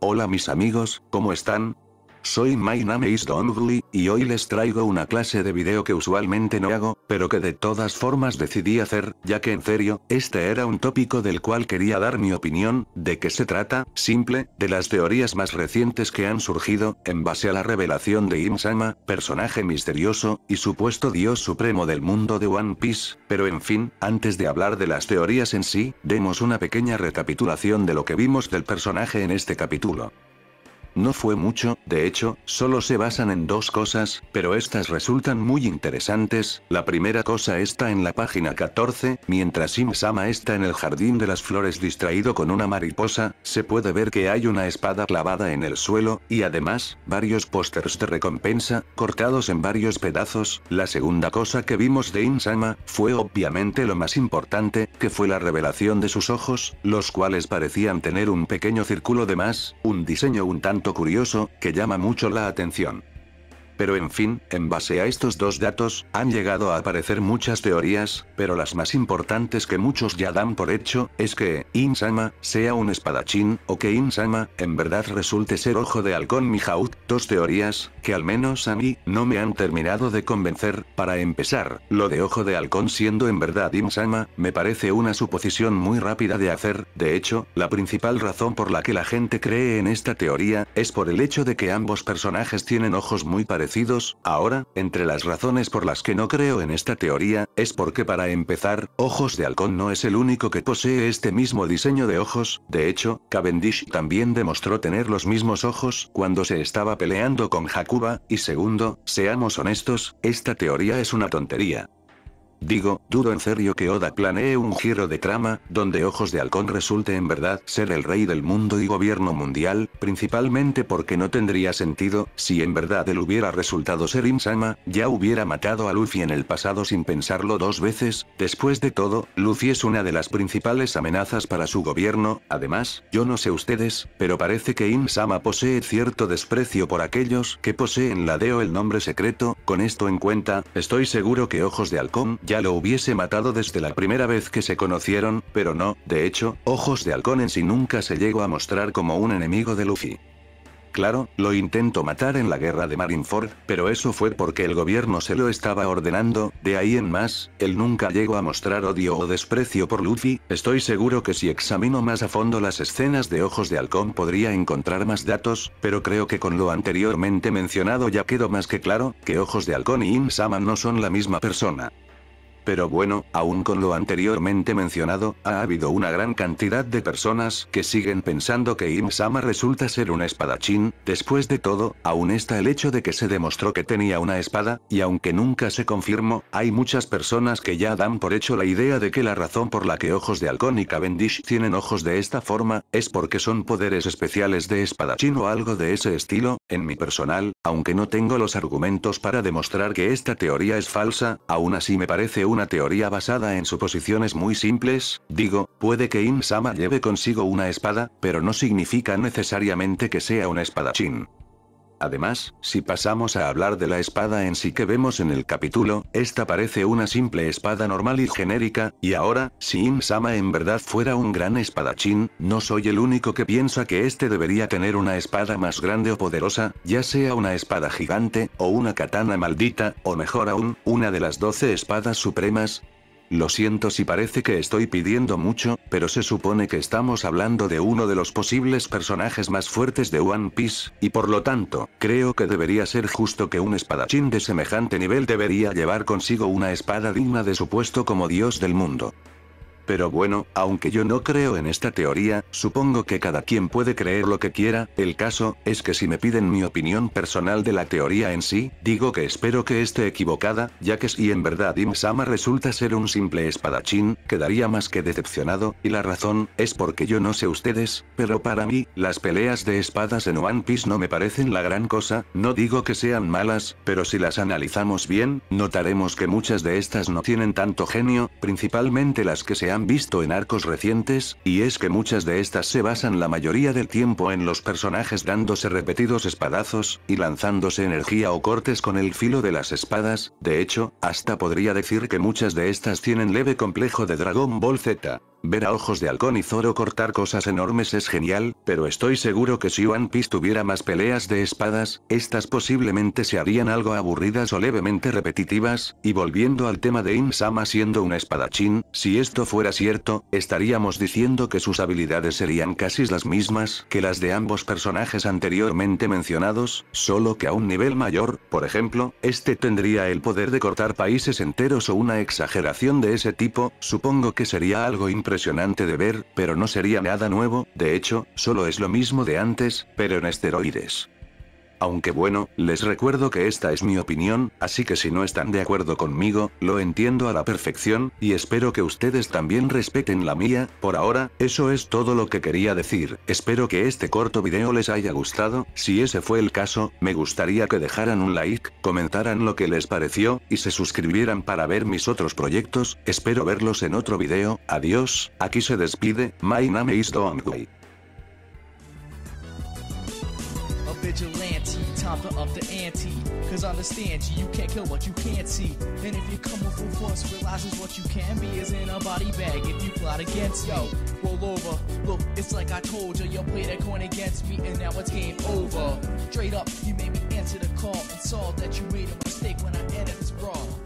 Hola mis amigos, ¿cómo están? Soy My Name is Don y hoy les traigo una clase de video que usualmente no hago, pero que de todas formas decidí hacer, ya que en serio, este era un tópico del cual quería dar mi opinión, de qué se trata, simple, de las teorías más recientes que han surgido, en base a la revelación de Imsama, personaje misterioso, y supuesto dios supremo del mundo de One Piece, pero en fin, antes de hablar de las teorías en sí, demos una pequeña recapitulación de lo que vimos del personaje en este capítulo. No fue mucho, de hecho, solo se basan en dos cosas, pero estas resultan muy interesantes, la primera cosa está en la página 14, mientras InSama está en el jardín de las flores distraído con una mariposa, se puede ver que hay una espada clavada en el suelo, y además, varios pósters de recompensa, cortados en varios pedazos, la segunda cosa que vimos de Insama, fue obviamente lo más importante, que fue la revelación de sus ojos, los cuales parecían tener un pequeño círculo de más, un diseño un tanto curioso, que llama mucho la atención. Pero en fin, en base a estos dos datos, han llegado a aparecer muchas teorías, pero las más importantes que muchos ya dan por hecho, es que, Insama, sea un espadachín, o que Insama, en verdad resulte ser ojo de halcón Mijaut, dos teorías, que al menos a mí, no me han terminado de convencer, para empezar, lo de ojo de halcón siendo en verdad Insama, me parece una suposición muy rápida de hacer, de hecho, la principal razón por la que la gente cree en esta teoría, es por el hecho de que ambos personajes tienen ojos muy parecidos ahora, entre las razones por las que no creo en esta teoría, es porque para empezar, Ojos de Halcón no es el único que posee este mismo diseño de ojos, de hecho, Cavendish también demostró tener los mismos ojos cuando se estaba peleando con Jacuba, y segundo, seamos honestos, esta teoría es una tontería. Digo, dudo en serio que Oda planee un giro de trama, donde Ojos de Halcón resulte en verdad ser el rey del mundo y gobierno mundial, principalmente porque no tendría sentido, si en verdad él hubiera resultado ser Insama, ya hubiera matado a Luffy en el pasado sin pensarlo dos veces, después de todo, Luffy es una de las principales amenazas para su gobierno, además, yo no sé ustedes, pero parece que Insama posee cierto desprecio por aquellos que poseen la Deo el nombre secreto, con esto en cuenta, estoy seguro que Ojos de Halcón ya lo hubiese matado desde la primera vez que se conocieron, pero no, de hecho, Ojos de Halcón en sí nunca se llegó a mostrar como un enemigo de Luffy. Claro, lo intentó matar en la guerra de Marineford, pero eso fue porque el gobierno se lo estaba ordenando, de ahí en más, él nunca llegó a mostrar odio o desprecio por Luffy, estoy seguro que si examino más a fondo las escenas de Ojos de Halcón podría encontrar más datos, pero creo que con lo anteriormente mencionado ya quedó más que claro, que Ojos de Halcón y Insama no son la misma persona. Pero bueno, aún con lo anteriormente mencionado, ha habido una gran cantidad de personas que siguen pensando que Im-sama resulta ser un espadachín, después de todo, aún está el hecho de que se demostró que tenía una espada, y aunque nunca se confirmó, hay muchas personas que ya dan por hecho la idea de que la razón por la que Ojos de Halcón y Cavendish tienen ojos de esta forma, es porque son poderes especiales de espadachín o algo de ese estilo, en mi personal, aunque no tengo los argumentos para demostrar que esta teoría es falsa, aún así me parece una teoría basada en suposiciones muy simples, digo, puede que Insama lleve consigo una espada, pero no significa necesariamente que sea un espadachín. Además, si pasamos a hablar de la espada en sí que vemos en el capítulo, esta parece una simple espada normal y genérica, y ahora, si Im-sama en verdad fuera un gran espadachín, no soy el único que piensa que este debería tener una espada más grande o poderosa, ya sea una espada gigante, o una katana maldita, o mejor aún, una de las doce espadas supremas, lo siento si parece que estoy pidiendo mucho, pero se supone que estamos hablando de uno de los posibles personajes más fuertes de One Piece, y por lo tanto, creo que debería ser justo que un espadachín de semejante nivel debería llevar consigo una espada digna de su puesto como dios del mundo. Pero bueno, aunque yo no creo en esta teoría, supongo que cada quien puede creer lo que quiera, el caso, es que si me piden mi opinión personal de la teoría en sí, digo que espero que esté equivocada, ya que si en verdad Im Sama resulta ser un simple espadachín, quedaría más que decepcionado, y la razón, es porque yo no sé ustedes, pero para mí, las peleas de espadas en One Piece no me parecen la gran cosa, no digo que sean malas, pero si las analizamos bien, notaremos que muchas de estas no tienen tanto genio, principalmente las que se han visto en arcos recientes, y es que muchas de estas se basan la mayoría del tiempo en los personajes dándose repetidos espadazos, y lanzándose energía o cortes con el filo de las espadas, de hecho, hasta podría decir que muchas de estas tienen leve complejo de Dragon Ball Z. Ver a Ojos de Halcón y Zoro cortar cosas enormes es genial, pero estoy seguro que si One Piece tuviera más peleas de espadas, estas posiblemente se harían algo aburridas o levemente repetitivas, y volviendo al tema de Insama siendo un espadachín, si esto fuera cierto, estaríamos diciendo que sus habilidades serían casi las mismas que las de ambos personajes anteriormente mencionados, solo que a un nivel mayor, por ejemplo, este tendría el poder de cortar países enteros o una exageración de ese tipo, supongo que sería algo impresionante de ver, pero no sería nada nuevo, de hecho, solo es lo mismo de antes, pero en esteroides. Aunque bueno, les recuerdo que esta es mi opinión, así que si no están de acuerdo conmigo, lo entiendo a la perfección, y espero que ustedes también respeten la mía, por ahora, eso es todo lo que quería decir, espero que este corto video les haya gustado, si ese fue el caso, me gustaría que dejaran un like, comentaran lo que les pareció, y se suscribieran para ver mis otros proyectos, espero verlos en otro video, adiós, aquí se despide, my name is Doangwei. vigilante. top of up the ante. Cause understand, you can't kill what you can't see. And if you come with full force, realizes what you can be is in a body bag if you plot against yo. Roll over, look, it's like I told you. You played a coin against me, and now it's game over. Straight up, you made me answer the call and saw that you made a mistake when I entered this brawl.